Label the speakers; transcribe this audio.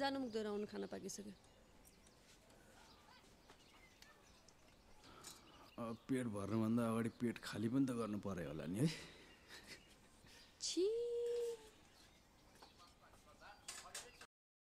Speaker 1: जानु मुख धोएर खाना पाकिसक्यो
Speaker 2: पेट भर्नुभन्दा अगाडि पेट खाली पनि त गर्नु पऱ्यो होला नि है